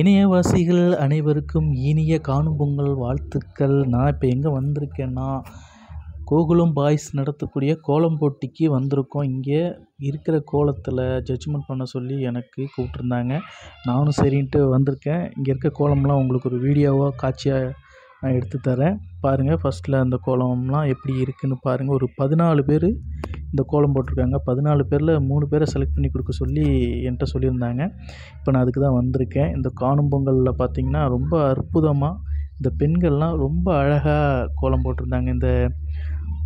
இணையவாசிகள் அனைவருக்கும் இனிய காணும் பொங்கல் வாழ்த்துக்கள் நான் இப்போ எங்கே வந்திருக்கேன்னா கோகுலம் பாய்ஸ் நடத்தக்கூடிய கோலம் போட்டிக்கு வந்திருக்கோம் இங்கே இருக்கிற கோலத்தில் ஜட்ஜ்மெண்ட் பண்ண சொல்லி எனக்கு கூப்பிட்ருந்தாங்க நானும் சரின்ட்டு வந்திருக்கேன் இங்கே இருக்க கோலம்லாம் உங்களுக்கு ஒரு வீடியோவாக காட்சியாக நான் எடுத்து தரேன் பாருங்கள் ஃபஸ்ட்டில் அந்த கோலம்லாம் எப்படி இருக்குதுன்னு பாருங்கள் ஒரு பதினாலு பேர் இந்த கோலம் போட்டிருக்காங்க பதினாலு பேரில் மூணு பேரை செலக்ட் பண்ணி கொடுக்க சொல்லி என்கிட்ட சொல்லியிருந்தாங்க இப்போ நான் அதுக்கு தான் வந்திருக்கேன் இந்த காணும் பொங்கலில் பார்த்திங்கன்னா ரொம்ப அற்புதமாக இந்த பெண்கள்லாம் ரொம்ப அழகாக கோலம் போட்டிருந்தாங்க இந்த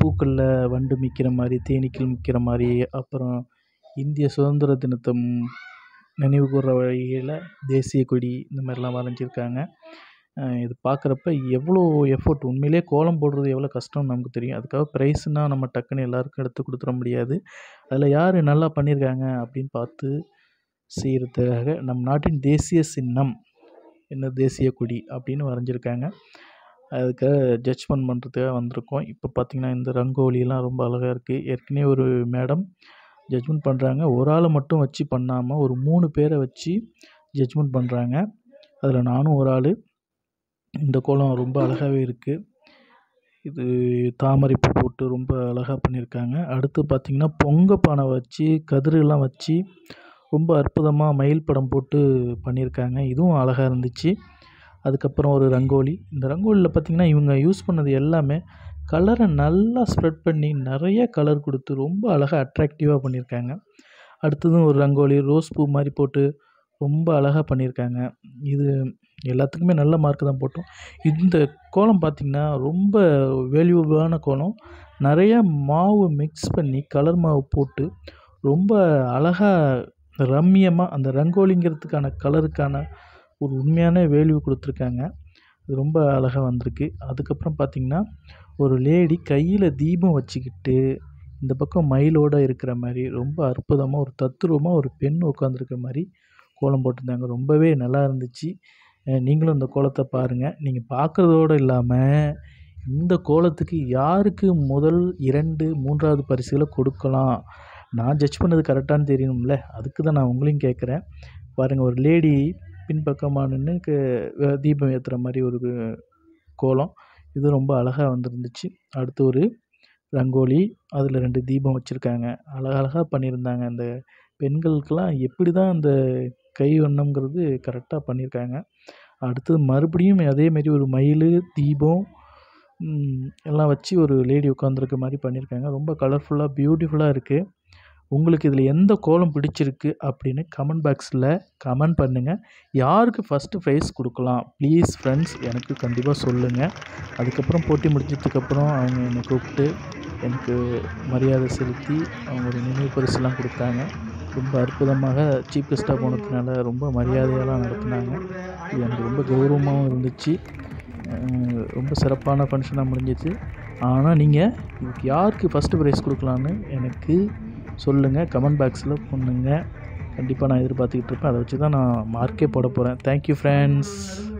பூக்களில் வண்டு மிக்கிற மாதிரி தேனீக்கள் மிக்கிற மாதிரி அப்புறம் இந்திய சுதந்திர தினத்தை நினைவு கூர்ற வகையில் தேசிய கொடி இந்த மாதிரிலாம் வரைஞ்சிருக்காங்க இது பார்க்குறப்ப எவ்வளோ எஃபோர்ட் உண்மையிலே கோலம் போடுறது எவ்வளோ கஷ்டம்னு நமக்கு தெரியும் அதுக்காக ப்ரைஸ்னால் நம்ம டக்குன்னு எல்லாருக்கும் எடுத்து கொடுத்துட முடியாது அதில் யார் நல்லா பண்ணியிருக்காங்க அப்படின்னு பார்த்து செய்கிறதுக்காக நம் நாட்டின் தேசிய சின்னம் என்ன தேசிய கொடி அப்படின்னு வரைஞ்சிருக்காங்க அதுக்காக ஜட்ஜ்மெண்ட் பண்ணுறதுக்காக வந்திருக்கோம் இப்போ பார்த்திங்கன்னா இந்த ரங்கோலியெலாம் ரொம்ப அழகாக இருக்குது ஏற்கனவே ஒரு மேடம் ஜட்ஜ்மெண்ட் பண்ணுறாங்க ஒரு ஆளை மட்டும் வச்சு பண்ணாமல் ஒரு மூணு பேரை வச்சு ஜட்ஜ்மெண்ட் பண்ணுறாங்க அதில் நானும் ஒரு ஆள் இந்த கோலம் ரொம்ப அழகாவே இருக்குது இது பூ போட்டு ரொம்ப அழகாக பண்ணியிருக்காங்க அடுத்து பார்த்திங்கன்னா பொங்க பானை வச்சு கதிரெல்லாம் வச்சு ரொம்ப அற்புதமாக மயில் படம் போட்டு பண்ணியிருக்காங்க இதுவும் அழகாக இருந்துச்சு அதுக்கப்புறம் ஒரு ரங்கோலி இந்த ரங்கோலியில் பார்த்திங்கன்னா இவங்க யூஸ் பண்ணது எல்லாமே கலரை நல்லா ஸ்ப்ரெட் பண்ணி நிறைய கலர் கொடுத்து ரொம்ப அழகாக அட்ராக்டிவாக பண்ணியிருக்காங்க அடுத்ததும் ஒரு ரங்கோலி ரோஸ் பூ மாதிரி போட்டு ரொம்ப அழகாக பண்ணியிருக்காங்க இது எல்லாத்துக்குமே நல்ல மார்க்கு தான் போட்டோம் இந்த கோலம் பார்த்திங்கன்னா ரொம்ப வேல்யூபிளான கோலம் நிறையா மாவு மிக்ஸ் பண்ணி கலர் மாவு போட்டு ரொம்ப அழகாக ரம்மியமாக அந்த ரங்கோலிங்கிறதுக்கான கலருக்கான ஒரு உண்மையான வேல்யூ கொடுத்துருக்காங்க ரொம்ப அழகாக வந்திருக்கு அதுக்கப்புறம் பார்த்திங்கன்னா ஒரு லேடி கையில் தீபம் வச்சுக்கிட்டு இந்த பக்கம் மயிலோடு இருக்கிற மாதிரி ரொம்ப அற்புதமாக ஒரு தத்ரூபமாக ஒரு பெண் உட்காந்துருக்க மாதிரி கோலம் போட்டிருந்தாங்க ரொம்பவே நல்லா இருந்துச்சு நீங்களும் இந்த கோலத்தை பாருங்கள் நீங்கள் பார்க்குறதோடு இல்லாமல் இந்த கோலத்துக்கு யாருக்கு முதல் இரண்டு மூன்றாவது பரிசுகளை கொடுக்கலாம் நான் ஜட்ஜ் பண்ணது கரெக்டானு தெரியணும்ல அதுக்கு தான் நான் உங்களையும் கேட்குறேன் பாருங்கள் ஒரு லேடி பின்பக்கமாக நின்று தீபம் ஏற்றுற மாதிரி ஒரு கோலம் இது ரொம்ப அழகாக வந்துருந்துச்சு அடுத்து ஒரு ரங்கோலி அதில் ரெண்டு தீபம் வச்சுருக்காங்க அழகழகாக பண்ணியிருந்தாங்க அந்த பெண்களுக்கெல்லாம் எப்படி தான் அந்த கை வண்ணங்கிறது கரெக்டாக பண்ணியிருக்காங்க அடுத்தது மறுபடியும் அதேமாரி ஒரு மயில் தீபம் எல்லாம் வச்சு ஒரு லேடி உட்காந்துருக்க மாதிரி பண்ணியிருக்காங்க ரொம்ப கலர்ஃபுல்லாக பியூட்டிஃபுல்லாக இருக்குது உங்களுக்கு இதில் எந்த கோலம் பிடிச்சிருக்கு அப்படின்னு கமெண்ட் பாக்ஸில் கமெண்ட் பண்ணுங்கள் யாருக்கு ஃபஸ்ட்டு ப்ரைஸ் கொடுக்கலாம் ப்ளீஸ் ஃப்ரெண்ட்ஸ் எனக்கு கண்டிப்பாக சொல்லுங்கள் அதுக்கப்புறம் போட்டி முடிஞ்சதுக்கப்புறம் அவங்க என்னை கூப்பிட்டு எனக்கு மரியாதை செலுத்தி அவங்க ஒரு நினைவு பரிசுலாம் கொடுத்தாங்க ரொம்ப அற்புதமாக சீஃப் கெஸ்ட்டாக போனதுனால ரொம்ப மரியாதையெல்லாம் நடத்தினாங்க இது எனக்கு ரொம்ப கௌரவமாகவும் இருந்துச்சு ரொம்ப சிறப்பான ஃபங்க்ஷனாக முடிஞ்சிச்சு ஆனால் நீங்கள் யாருக்கு ஃபஸ்ட்டு ப்ரைஸ் கொடுக்கலான்னு எனக்கு சொல்லுங்கள் கமெண்ட் பாக்ஸில் பண்ணுங்கள் கண்டிப்பாக நான் எதிர்பார்த்துக்கிட்டு இருப்பேன் அதை வச்சு தான் நான் மார்க்கே போட போகிறேன் தேங்க்யூ ஃப்ரெண்ட்ஸ்